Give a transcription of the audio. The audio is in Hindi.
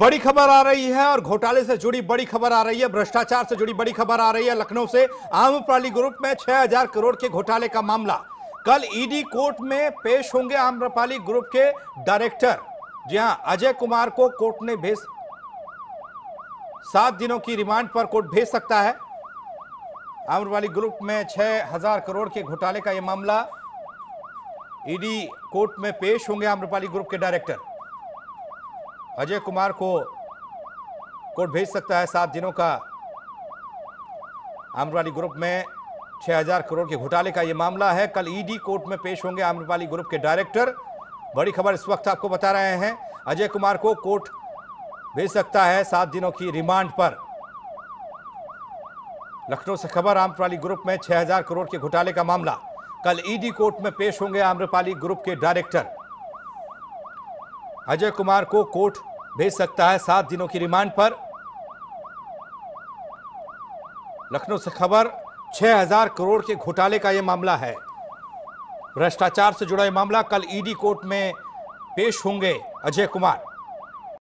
बड़ी खबर आ रही है और घोटाले से जुड़ी बड़ी खबर आ रही है भ्रष्टाचार से जुड़ी बड़ी खबर आ रही है लखनऊ से आम्रपाली ग्रुप में 6000 करोड़ के घोटाले का मामला कल ईडी कोर्ट में पेश होंगे आम्रपाली ग्रुप के डायरेक्टर जी हाँ अजय कुमार को कोर्ट ने भेज सात दिनों की रिमांड पर कोर्ट भेज सकता है आम्रपाली ग्रुप में छह हजार करोड़ के घोटाले का यह मामला ईडी कोर्ट में पेश होंगे आम्रपाली ग्रुप के डायरेक्टर अजय कुमार को कोर्ट भेज सकता है सात दिनों का आम्रपाली ग्रुप में 6000 करोड़ के घोटाले का यह मामला है कल ईडी कोर्ट में पेश होंगे आम्रपाली ग्रुप के डायरेक्टर बड़ी खबर इस वक्त आपको बता रहे हैं अजय कुमार को कोर्ट भेज सकता है सात दिनों की रिमांड पर लखनऊ से खबर आम्रपाली ग्रुप में 6000 करोड़ के घोटाले का मामला कल ईडी कोर्ट में पेश होंगे आम्रपाली ग्रुप के डायरेक्टर अजय कुमार को कोर्ट भेज सकता है सात दिनों की रिमांड पर लखनऊ से खबर 6000 करोड़ के घोटाले का यह मामला है भ्रष्टाचार से जुड़ा यह मामला कल ईडी कोर्ट में पेश होंगे अजय कुमार